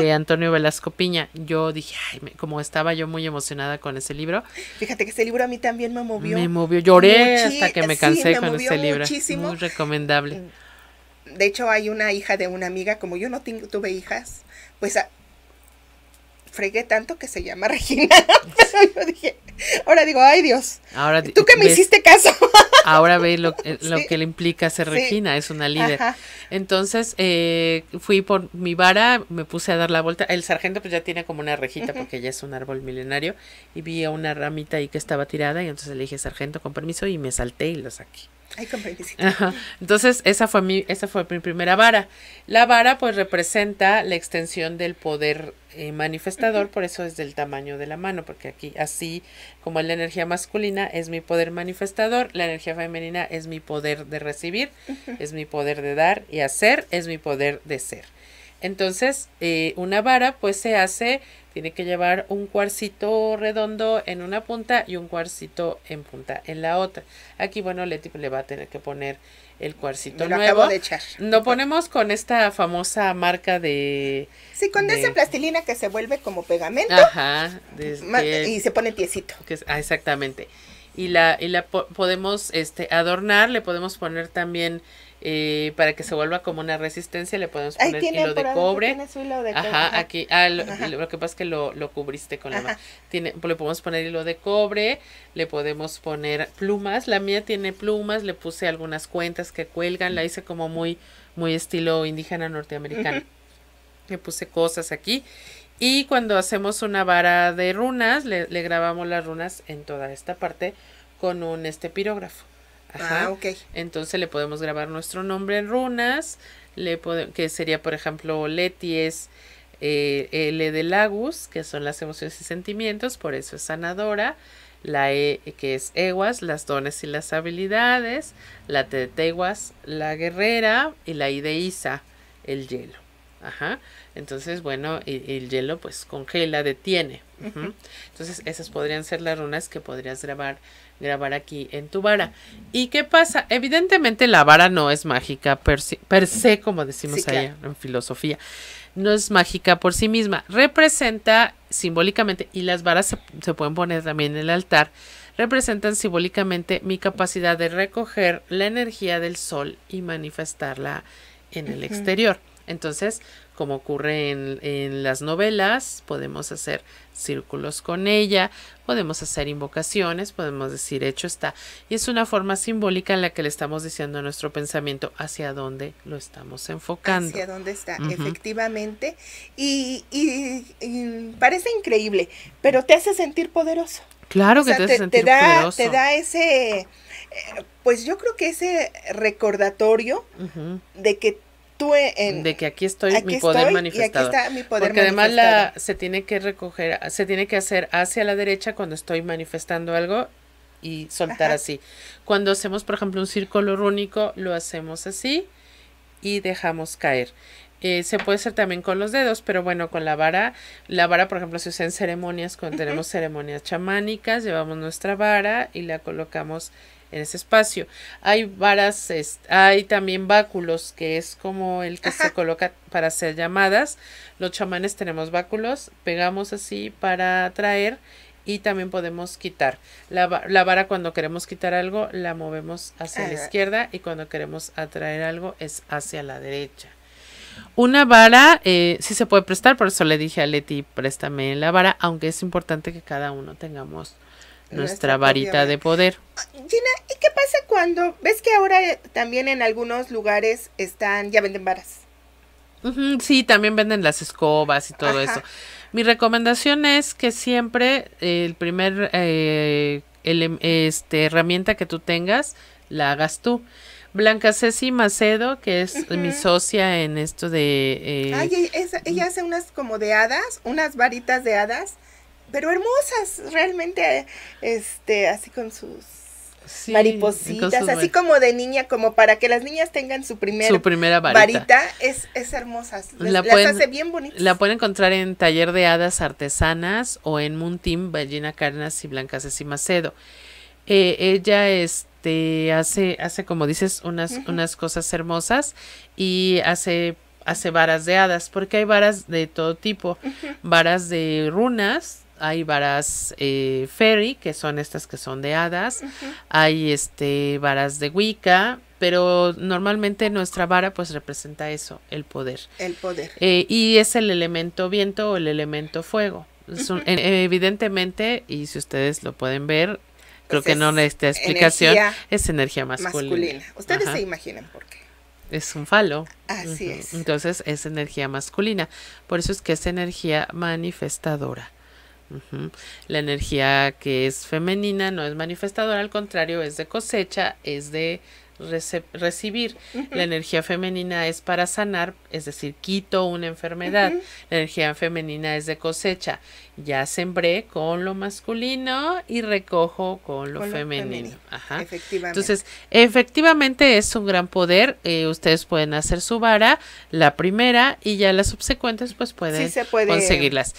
de Antonio Velasco Piña. Yo dije, como estaba yo muy emocionada con ese libro. Fíjate que ese libro a mí también me movió. Me movió, lloré hasta que me cansé con ese libro. Muy recomendable. Mm, de hecho, hay una hija de una amiga, como yo no tuve hijas, pues fregué tanto que se llama Regina. ahora digo, ay Dios. Ahora, Tú que me hiciste caso. ahora ve lo, eh, que le implica ser Regina, es una líder. Entonces eh, fui por mi vara, me puse a dar la vuelta. El sargento pues ya tiene como una rejita porque ya es un árbol milenario y vi una ramita ahí que estaba tirada y entonces le dije, sargento, con permiso y me salté y lo saqué. Entonces, esa fue, mi, esa fue mi primera vara. La vara, pues, representa la extensión del poder eh, manifestador, por eso es del tamaño de la mano, porque aquí, así como la energía masculina es mi poder manifestador, la energía femenina es mi poder de recibir, es mi poder de dar y hacer, es mi poder de ser. Entonces, eh, una vara pues se hace, tiene que llevar un cuarcito redondo en una punta y un cuarcito en punta en la otra. Aquí, bueno, Leti pues, le va a tener que poner el cuarcito Me lo Acabo de echar. Lo ponemos con esta famosa marca de... Sí, con esa plastilina que se vuelve como pegamento. Ajá. y se pone piecito. Ah, exactamente. Y la, y la podemos este, adornar, le podemos poner también eh, para que se vuelva como una resistencia le podemos poner hilo, de cobre. Ajá, aquí, ah, lo, que pasa es que lo, lo cubriste con la Tiene, le podemos poner hilo de cobre, le podemos poner plumas. La mía tiene plumas, le puse algunas cuentas que cuelgan, la hice como muy, muy estilo indígena norteamericano. Le puse cosas aquí. Y cuando hacemos una vara de runas, le, le grabamos las runas en toda esta parte con un este pirógrafo. Ajá. Ah, ok. Entonces le podemos grabar nuestro nombre en runas, le que sería, por ejemplo, Leti es eh, L de Lagus, que son las emociones y sentimientos, por eso es sanadora. La E, que es Eguas, las dones y las habilidades. La T de Teguas, la guerrera. Y la I de Isa, el hielo. Ajá. Entonces, bueno, el, hielo pues congela, detiene. Entonces, esas podrían ser las runas que podrías grabar, grabar aquí en tu vara. ¿Y qué pasa? Evidentemente la vara no es mágica per, se, como decimos ahí en filosofía. No es mágica por sí misma. Representa simbólicamente, y las varas se, pueden poner también en el altar, representan simbólicamente mi capacidad de recoger la energía del sol y manifestarla en el exterior. Entonces, como ocurre en, las novelas, podemos hacer círculos con ella, podemos hacer invocaciones, podemos decir hecho está. Y es una forma simbólica en la que le estamos diciendo a nuestro pensamiento hacia dónde lo estamos enfocando. Hacia dónde está, efectivamente. Y, parece increíble, pero te hace sentir poderoso. Claro que te, hace sentir da, poderoso. Te da ese, eh, pues yo creo que ese recordatorio de que de que aquí estoy, mi poder manifestado. Porque además la, se tiene que recoger, se tiene que hacer hacia la derecha cuando estoy manifestando algo y soltar así. Cuando hacemos, por ejemplo, un círculo rúnico, lo hacemos así y dejamos caer. Eh, se puede hacer también con los dedos, pero bueno, con la vara, la vara, por ejemplo, se usa en ceremonias, cuando tenemos ceremonias chamánicas, llevamos nuestra vara y la colocamos en ese espacio. Hay varas, hay también báculos, que es como el que se coloca para hacer llamadas. Los chamanes tenemos báculos, pegamos así para atraer y también podemos quitar. La, vara cuando queremos quitar algo la movemos hacia la izquierda y cuando queremos atraer algo es hacia la derecha. Una vara eh, sí se puede prestar, por eso le dije a Leti, préstame la vara, aunque es importante que cada uno tengamos nuestra varita de poder. Gina, ¿y qué pasa cuando ves que ahora eh, también en algunos lugares están, ya venden varas? sí, también venden las escobas y todo eso. Mi recomendación es que siempre eh, el primer eh, este, herramienta que tú tengas la hagas tú. Blanca Ceci Macedo, que es mi socia en esto de... Eh, ella mm. hace unas como de hadas, unas varitas de hadas pero hermosas, realmente, eh, este, así con sus maripositas, así como de niña, como para que las niñas tengan su, primera varita. es, es hermosa, la las hace bien bonitas. La pueden encontrar en Taller de Hadas Artesanas o en Team Ballina Carnas y blancas y Macedo. Eh, ella este, hace, hace, como dices, unas, unas cosas hermosas y hace hace varas de hadas, porque hay varas de todo tipo, varas de runas, hay varas eh, fairy, que son estas que son de hadas, hay este varas de Wicca, pero normalmente nuestra vara pues representa eso, el poder. El poder. Eh, y es el elemento viento o el elemento fuego. E, evidentemente, y si ustedes lo pueden ver, creo pues que no necesita explicación, es energía masculina. Ustedes se imaginan por qué. Es un falo. Así es. Entonces es energía masculina. Por eso es que es energía manifestadora. La energía que es femenina no es manifestadora, al contrario, es de cosecha, es de recibir. La energía femenina es para sanar, es decir, quito una enfermedad. La energía femenina es de cosecha. Ya sembré con lo masculino y recojo con lo femenino. Entonces, efectivamente es un gran poder. Eh, ustedes pueden hacer su vara, la primera, y ya las subsecuentes, pues pueden conseguirlas.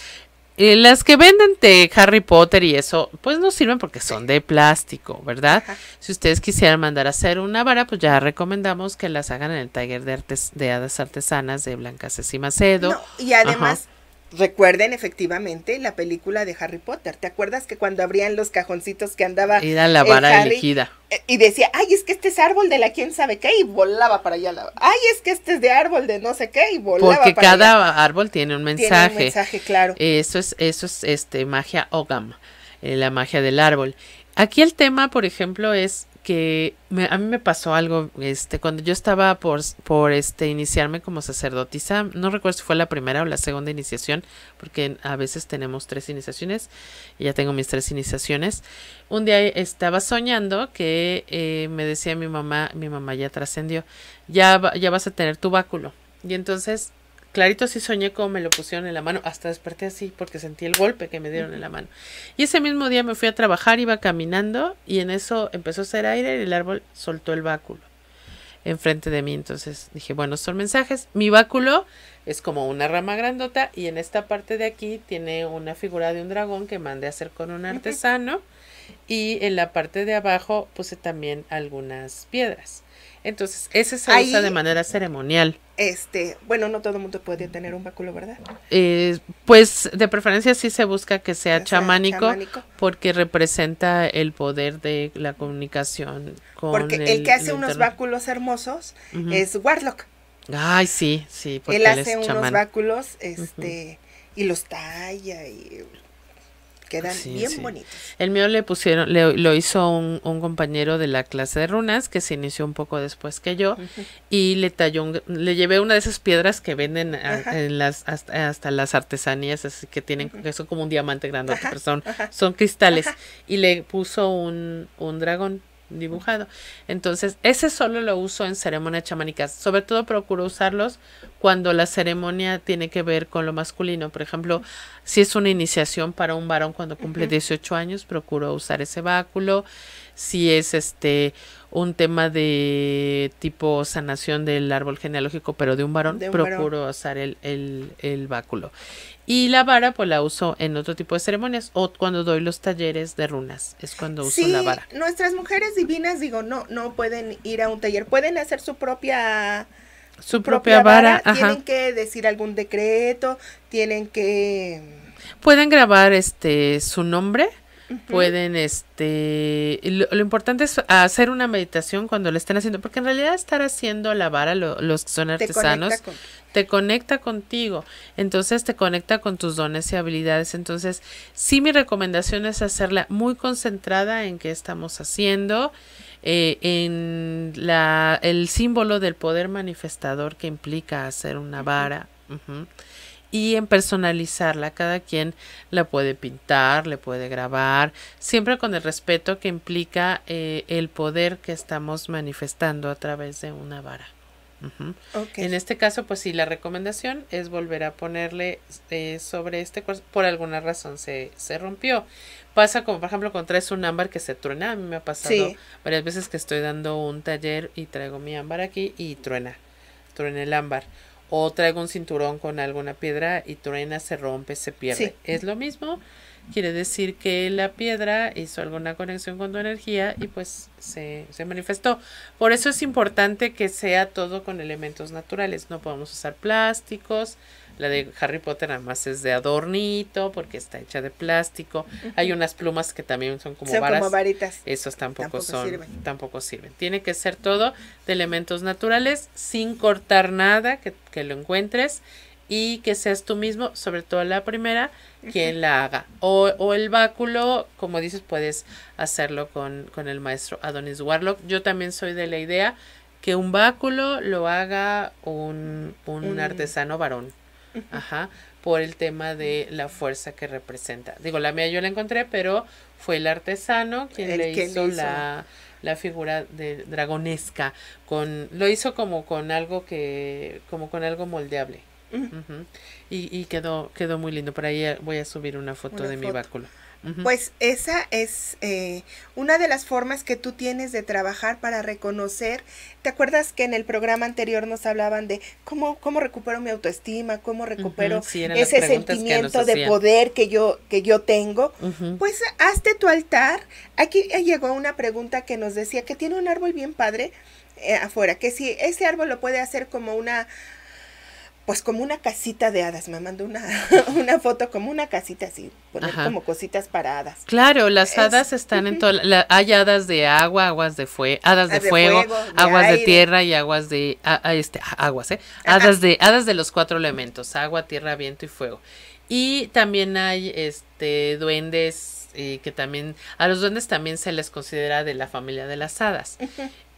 Eh, las que venden de Harry Potter y eso, pues no sirven porque son de plástico, ¿verdad? Si ustedes quisieran mandar a hacer una vara, pues ya recomendamos que las hagan en el taller de, artes, de hadas artesanas de Blanca y Macedo. y además, recuerden efectivamente la película de Harry Potter. ¿Te acuerdas que cuando abrían los cajoncitos que andaba era la vara elegida eh, y decía, "Ay, es que este es árbol de la quién sabe qué" y volaba para allá. Ay, es que este es de árbol de no sé qué y volaba Porque cada árbol tiene un mensaje. claro. Eso es eso es este magia Ogam, eh, la magia del árbol. Aquí el tema, por ejemplo, es que a mí me pasó algo, este, cuando yo estaba por, este, iniciarme como sacerdotisa, no recuerdo si fue la primera o la segunda iniciación, porque a veces tenemos tres iniciaciones, y ya tengo mis tres iniciaciones. Un día eh, estaba soñando que eh, me decía mi mamá, mi mamá ya trascendió, ya, ya vas a tener tu báculo. Y entonces Clarito sí soñé como me lo pusieron en la mano, hasta desperté así porque sentí el golpe que me dieron en la mano. Y ese mismo día me fui a trabajar, iba caminando y en eso empezó a hacer aire y el árbol soltó el báculo enfrente de mí. Entonces dije, bueno, son mensajes. Mi báculo es como una rama grandota y en esta parte de aquí tiene una figura de un dragón que mandé a hacer con un artesano y en la parte de abajo puse también algunas piedras. Entonces, ese se usa de manera ceremonial. Este, bueno, no todo el mundo puede tener un báculo, ¿verdad? Eh, pues de preferencia sí se busca que sea, chamánico, porque representa el poder de la comunicación con Porque el, que hace unos báculos hermosos es Warlock. Ay, sí, sí, porque él, hace unos báculos, este, y los talla y Quedan bien bonitos. El mío le pusieron, le, lo hizo un, un, compañero de la clase de runas que se inició un poco después que yo y le talló, le llevé una de esas piedras que venden hasta, las artesanías, así que tienen, que son como un diamante grande, pero son, son cristales y le puso un, un dragón dibujado. Entonces, ese solo lo uso en ceremonias chamánicas. Sobre todo procuro usarlos cuando la ceremonia tiene que ver con lo masculino. Por ejemplo, si es una iniciación para un varón cuando cumple 18 años, procuro usar ese báculo. Si es este un tema de tipo sanación del árbol genealógico, pero de un varón, procuro usar el, el, el báculo. Y la vara, pues la uso en otro tipo de ceremonias o cuando doy los talleres de runas, es cuando uso la vara. Nuestras mujeres divinas, digo, no, no pueden ir a un taller, pueden hacer su propia su propia, vara, vara. tienen que decir algún decreto, tienen que pueden grabar este su nombre pueden, este, lo, importante es hacer una meditación cuando lo estén haciendo, porque en realidad estar haciendo la vara, los que son artesanos, te conecta, contigo, entonces te conecta con tus dones y habilidades, entonces sí mi recomendación es hacerla muy concentrada en qué estamos haciendo, eh, en la, el símbolo del poder manifestador que implica hacer una vara y en personalizarla. Cada quien la puede pintar, le puede grabar, siempre con el respeto que implica eh, el poder que estamos manifestando a través de una vara. En este caso, pues sí, la recomendación es volver a ponerle eh, sobre este por alguna razón se, se rompió. Pasa como, por ejemplo, cuando traes un ámbar que se truena, a mí me ha pasado varias veces que estoy dando un taller y traigo mi ámbar aquí y truena, truena el ámbar o traigo un cinturón con alguna piedra y truena, se rompe, se pierde. Es lo mismo, quiere decir que la piedra hizo alguna conexión con tu energía y pues se, se manifestó. Por eso es importante que sea todo con elementos naturales, no podemos usar plásticos, la de Harry Potter además es de adornito porque está hecha de plástico. Hay unas plumas que también son como, son varas. varitas. Esos tampoco, son, tampoco sirven. Tiene que ser todo de elementos naturales, sin cortar nada, que, lo encuentres y que seas tú mismo, sobre todo la primera, quien la haga. O, o, el báculo, como dices, puedes hacerlo con, el maestro Adonis Warlock. Yo también soy de la idea que un báculo lo haga un, artesano varón ajá, por el tema de la fuerza que representa. Digo, la mía yo la encontré, pero fue el artesano quien le hizo, la figura de dragonesca con lo hizo como con algo que como con algo moldeable y, quedó quedó muy lindo por ahí voy a subir una foto de mi báculo pues esa es eh, una de las formas que tú tienes de trabajar para reconocer. ¿Te acuerdas que en el programa anterior nos hablaban de cómo, cómo recupero mi autoestima, cómo recupero ese sentimiento de poder que yo, que yo tengo? Pues hazte tu altar. Aquí llegó una pregunta que nos decía que tiene un árbol bien padre eh, afuera, que si ese árbol lo puede hacer como una pues como una casita de hadas, me mandó una, una foto como una casita así, poner como cositas para hadas. Claro, las hadas están en todo, hay hadas de agua, aguas de fuego, hadas ah, de, fuego, aguas de tierra y aguas de, ah, ah, este, aguas, ¿eh? Hadas de, hadas de los cuatro elementos, agua, tierra, viento y fuego. Y también hay, este, duendes y eh, que también a los duendes también se les considera de la familia de las hadas.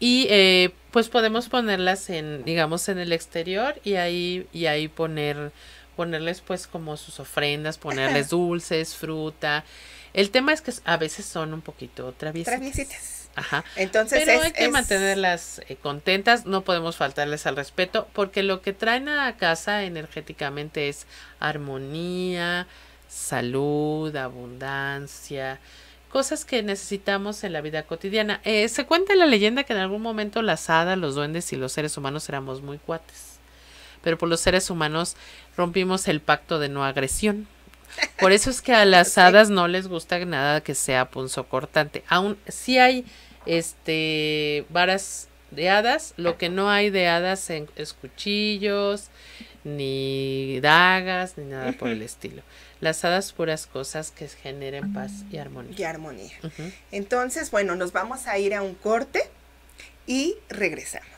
Y eh, pues podemos ponerlas en, digamos, en el exterior y ahí, y ahí poner, ponerles pues como sus ofrendas, ponerles dulces, fruta. El tema es que a veces son un poquito traviesitas. Traviesitas. Ajá. Entonces Pero hay que mantenerlas eh, contentas, no podemos faltarles al respeto, porque lo que traen a casa energéticamente es armonía, salud, abundancia, cosas que necesitamos en la vida cotidiana. Eh, se cuenta la leyenda que en algún momento las hadas, los duendes y los seres humanos éramos muy cuates, pero por los seres humanos rompimos el pacto de no agresión. Por eso es que a las hadas no les gusta nada que sea punzocortante. Aún si hay este varas de hadas, lo que no hay de hadas en, es cuchillos, ni dagas, ni nada por el estilo las hadas puras cosas que generen paz y armonía. Y armonía. Entonces, bueno, nos vamos a ir a un corte y regresamos.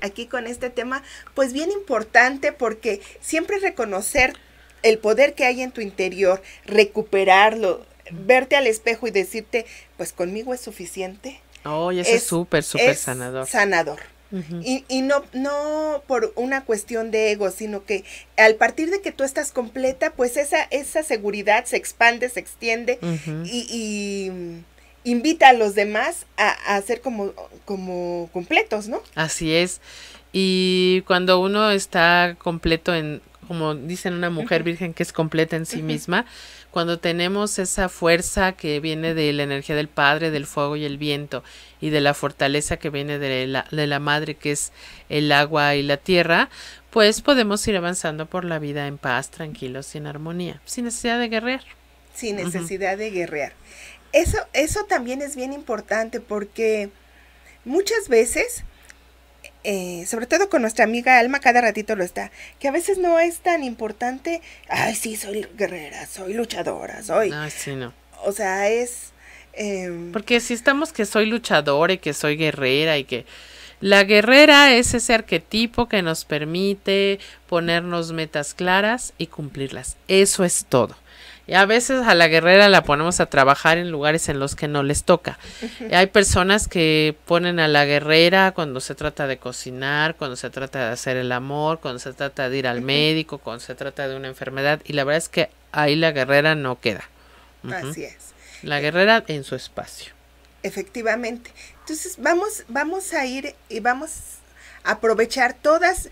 aquí con este tema, pues bien importante porque siempre reconocer el poder que hay en tu interior, recuperarlo, verte al espejo y decirte, pues conmigo es suficiente. Oh, eso es súper, súper sanador. Sanador. Y, y no, no por una cuestión de ego, sino que al partir de que tú estás completa, pues esa, esa seguridad se expande, se extiende y invita a los demás a, ser como, como completos, ¿no? Así es. Y cuando uno está completo en, como dicen una mujer virgen que es completa en sí misma, cuando tenemos esa fuerza que viene de la energía del Padre, del fuego y el viento, y de la fortaleza que viene de la, de la Madre, que es el agua y la tierra, pues podemos ir avanzando por la vida en paz, tranquilos y en armonía, sin necesidad de guerrear. Sin necesidad de guerrear eso, eso también es bien importante porque muchas veces, eh, sobre todo con nuestra amiga Alma, cada ratito lo está, que a veces no es tan importante, ay, sí, soy guerrera, soy luchadora, soy... Ay, ah, sí, no. O sea, es... Em, porque si estamos que soy luchadora y que soy guerrera y que... La guerrera es ese arquetipo que nos permite ponernos metas claras y cumplirlas. Eso es todo. Y a veces a la guerrera la ponemos a trabajar en lugares en los que no les toca. Hay personas que ponen a la guerrera cuando se trata de cocinar, cuando se trata de hacer el amor, cuando se trata de ir al médico, cuando se trata de una enfermedad. Y la verdad es que ahí la guerrera no queda. Así es. La eh, guerrera en su espacio. Efectivamente. Entonces vamos, vamos a ir y vamos a aprovechar todas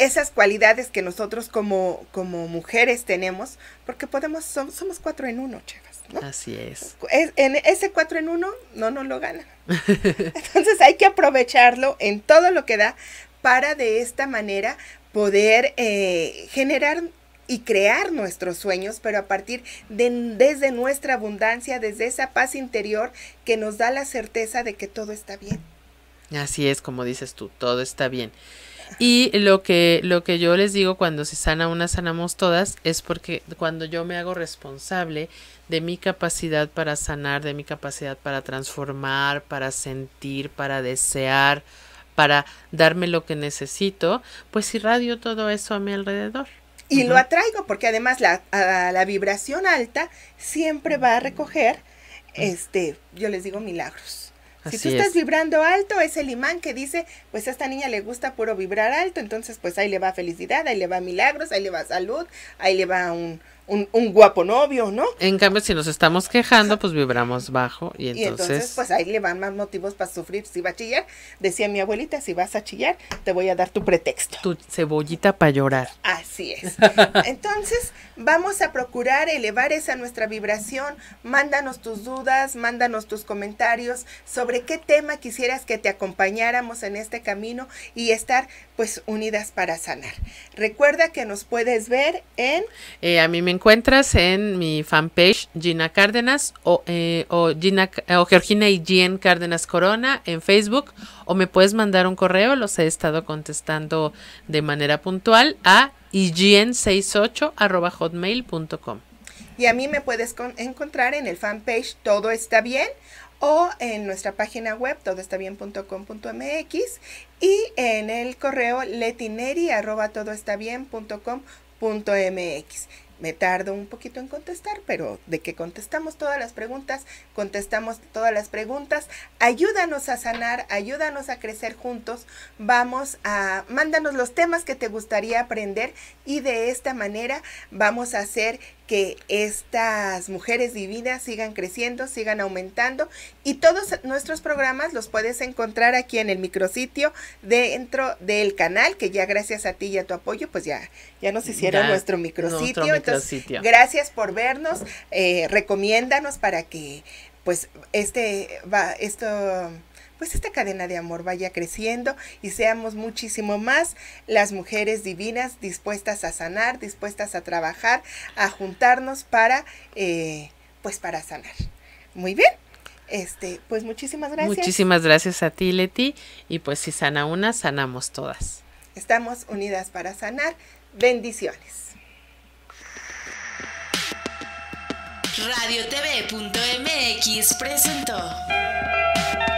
esas cualidades que nosotros como, como mujeres tenemos, porque podemos, somos, cuatro en uno, chavas, ¿no? Así es. En ese cuatro en uno no nos lo gana. Entonces hay que aprovecharlo en todo lo que da para de esta manera poder eh, generar y crear nuestros sueños, pero a partir de desde nuestra abundancia, desde esa paz interior que nos da la certeza de que todo está bien. Así es, como dices tú, todo está bien. Y lo que, lo que yo les digo cuando se sana una, sanamos todas, es porque cuando yo me hago responsable de mi capacidad para sanar, de mi capacidad para transformar, para sentir, para desear, para darme lo que necesito, pues irradio todo eso a mi alrededor. Y lo atraigo porque además la, la vibración alta siempre va a recoger, este, yo les digo milagros si tú estás vibrando alto, es el imán que dice, pues a esta niña le gusta puro vibrar alto, entonces pues ahí le va felicidad, ahí le va milagros, ahí le va salud, ahí le va un, un, guapo novio, ¿no? En cambio, si nos estamos quejando, pues vibramos bajo y entonces... Y entonces, pues ahí le van más motivos para sufrir. Si va a chillar, decía mi abuelita, si vas a chillar, te voy a dar tu pretexto. Tu cebollita para llorar. Así es. Entonces, vamos a procurar elevar esa nuestra vibración. Mándanos tus dudas, mándanos tus comentarios sobre qué tema quisieras que te acompañáramos en este camino y estar pues unidas para sanar. Recuerda que nos puedes ver en... Eh, a mí me encuentras en mi fanpage Gina Cárdenas o, eh, eh, o, Georgina y Jean Cárdenas Corona en Facebook o me puedes mandar un correo, los he estado contestando de manera puntual a ign68 hotmail.com Y a mí me puedes encontrar en el fanpage Todo está bien o en nuestra página web todoestabien.com.mx y en el correo letineri arroba me tardo un poquito en contestar, pero de que contestamos todas las preguntas, contestamos todas las preguntas. Ayúdanos a sanar, ayúdanos a crecer juntos. Vamos a, mándanos los temas que te gustaría aprender y de esta manera vamos a hacer que estas mujeres divinas sigan creciendo, sigan aumentando y todos nuestros programas los puedes encontrar aquí en el micrositio dentro del canal que ya gracias a ti y a tu apoyo pues ya ya nos hicieron nuestro micrositio. Entonces, gracias por vernos, eh, recomiéndanos para que pues este va esto pues esta cadena de amor vaya creciendo y seamos muchísimo más las mujeres divinas dispuestas a sanar, dispuestas a trabajar, a juntarnos para, eh, pues para sanar. Muy bien. Este, pues muchísimas gracias. Muchísimas gracias a ti, Leti. Y pues si sana una, sanamos todas. Estamos unidas para sanar. Bendiciones. presentó.